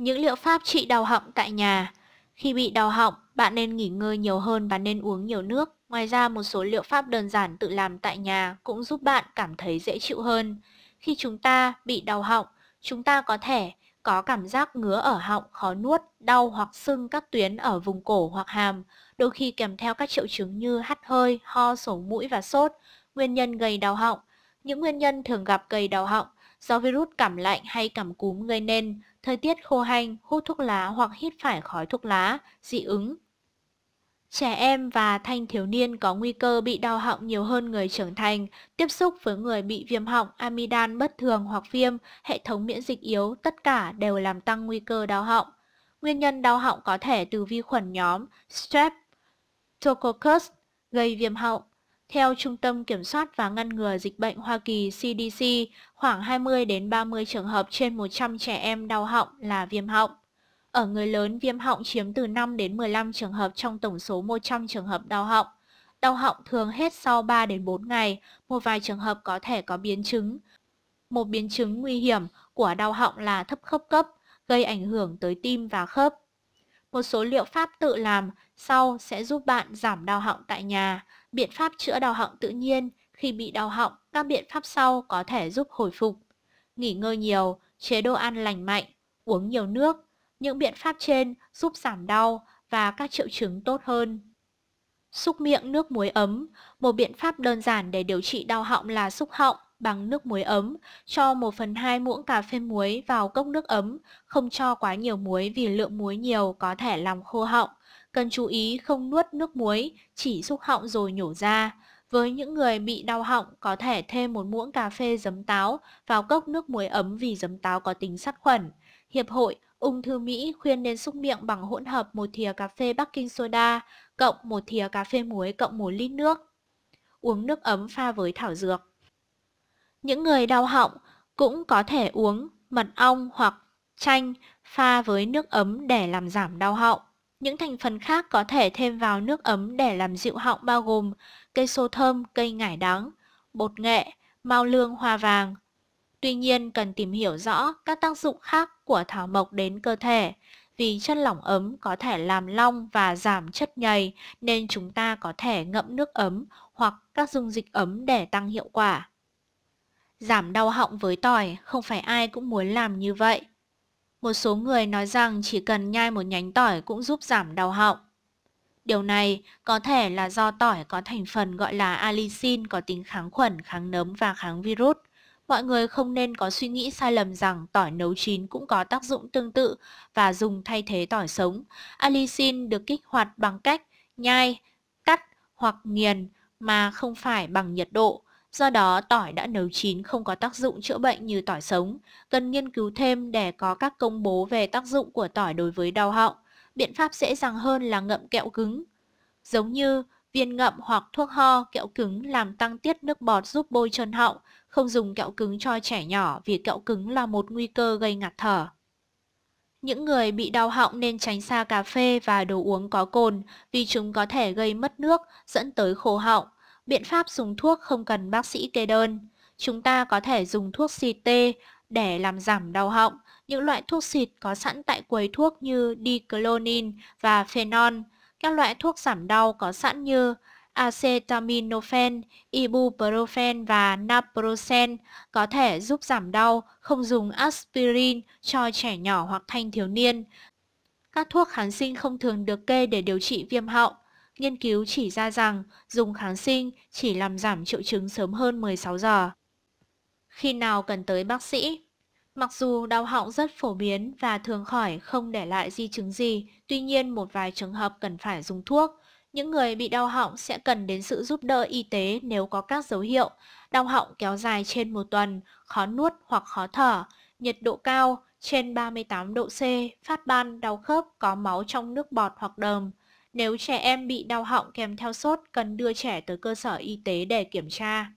Những liệu pháp trị đau họng tại nhà Khi bị đau họng, bạn nên nghỉ ngơi nhiều hơn và nên uống nhiều nước. Ngoài ra, một số liệu pháp đơn giản tự làm tại nhà cũng giúp bạn cảm thấy dễ chịu hơn. Khi chúng ta bị đau họng, chúng ta có thể có cảm giác ngứa ở họng, khó nuốt, đau hoặc sưng các tuyến ở vùng cổ hoặc hàm, đôi khi kèm theo các triệu chứng như hắt hơi, ho, sổ mũi và sốt. Nguyên nhân gây đau họng Những nguyên nhân thường gặp gây đau họng Do virus cảm lạnh hay cảm cúm gây nên, thời tiết khô hanh, hút thuốc lá hoặc hít phải khói thuốc lá, dị ứng. Trẻ em và thanh thiếu niên có nguy cơ bị đau họng nhiều hơn người trưởng thành, tiếp xúc với người bị viêm họng, amidan bất thường hoặc viêm, hệ thống miễn dịch yếu, tất cả đều làm tăng nguy cơ đau họng. Nguyên nhân đau họng có thể từ vi khuẩn nhóm Strep, Tococcus, gây viêm họng, theo Trung tâm Kiểm soát và Ngăn ngừa Dịch bệnh Hoa Kỳ CDC, khoảng 20 đến 30 trường hợp trên 100 trẻ em đau họng là viêm họng. Ở người lớn, viêm họng chiếm từ 5 đến 15 trường hợp trong tổng số 100 trường hợp đau họng. Đau họng thường hết sau 3 đến 4 ngày, một vài trường hợp có thể có biến chứng. Một biến chứng nguy hiểm của đau họng là thấp khớp cấp, gây ảnh hưởng tới tim và khớp. Một số liệu pháp tự làm sau sẽ giúp bạn giảm đau họng tại nhà. Biện pháp chữa đau họng tự nhiên, khi bị đau họng, các biện pháp sau có thể giúp hồi phục. Nghỉ ngơi nhiều, chế độ ăn lành mạnh, uống nhiều nước. Những biện pháp trên giúp giảm đau và các triệu chứng tốt hơn. Xúc miệng nước muối ấm, một biện pháp đơn giản để điều trị đau họng là xúc họng bằng nước muối ấm, cho 1 phần 2 muỗng cà phê muối vào cốc nước ấm, không cho quá nhiều muối vì lượng muối nhiều có thể làm khô họng. Cần chú ý không nuốt nước muối, chỉ xúc họng rồi nhổ ra. Với những người bị đau họng có thể thêm một muỗng cà phê giấm táo vào cốc nước muối ấm vì giấm táo có tính sát khuẩn. Hiệp hội Ung thư Mỹ khuyên nên xúc miệng bằng hỗn hợp một thìa cà phê baking soda cộng một thìa cà phê muối cộng một lít nước. Uống nước ấm pha với thảo dược. Những người đau họng cũng có thể uống mật ong hoặc chanh pha với nước ấm để làm giảm đau họng. Những thành phần khác có thể thêm vào nước ấm để làm dịu họng bao gồm cây xô thơm, cây ngải đắng, bột nghệ, mao lương hoa vàng. Tuy nhiên, cần tìm hiểu rõ các tác dụng khác của thảo mộc đến cơ thể, vì chất lỏng ấm có thể làm long và giảm chất nhầy nên chúng ta có thể ngậm nước ấm hoặc các dung dịch ấm để tăng hiệu quả. Giảm đau họng với tỏi không phải ai cũng muốn làm như vậy. Một số người nói rằng chỉ cần nhai một nhánh tỏi cũng giúp giảm đau họng. Điều này có thể là do tỏi có thành phần gọi là allicin có tính kháng khuẩn, kháng nấm và kháng virus. Mọi người không nên có suy nghĩ sai lầm rằng tỏi nấu chín cũng có tác dụng tương tự và dùng thay thế tỏi sống. Allicin được kích hoạt bằng cách nhai, cắt hoặc nghiền mà không phải bằng nhiệt độ. Do đó, tỏi đã nấu chín không có tác dụng chữa bệnh như tỏi sống. Cần nghiên cứu thêm để có các công bố về tác dụng của tỏi đối với đau họng. Biện pháp dễ dàng hơn là ngậm kẹo cứng. Giống như viên ngậm hoặc thuốc ho, kẹo cứng làm tăng tiết nước bọt giúp bôi trơn họng. Không dùng kẹo cứng cho trẻ nhỏ vì kẹo cứng là một nguy cơ gây ngạt thở. Những người bị đau họng nên tránh xa cà phê và đồ uống có cồn vì chúng có thể gây mất nước, dẫn tới khô họng biện pháp dùng thuốc không cần bác sĩ kê đơn. Chúng ta có thể dùng thuốc xịt tê để làm giảm đau họng, những loại thuốc xịt có sẵn tại quầy thuốc như diclonin và phenol, các loại thuốc giảm đau có sẵn như acetaminophen, ibuprofen và naproxen có thể giúp giảm đau, không dùng aspirin cho trẻ nhỏ hoặc thanh thiếu niên. Các thuốc kháng sinh không thường được kê để điều trị viêm họng. Nghiên cứu chỉ ra rằng dùng kháng sinh chỉ làm giảm triệu chứng sớm hơn 16 giờ. Khi nào cần tới bác sĩ? Mặc dù đau họng rất phổ biến và thường khỏi không để lại di chứng gì, tuy nhiên một vài trường hợp cần phải dùng thuốc. Những người bị đau họng sẽ cần đến sự giúp đỡ y tế nếu có các dấu hiệu đau họng kéo dài trên một tuần, khó nuốt hoặc khó thở, nhiệt độ cao trên 38 độ C, phát ban, đau khớp, có máu trong nước bọt hoặc đờm, nếu trẻ em bị đau họng kèm theo sốt, cần đưa trẻ tới cơ sở y tế để kiểm tra.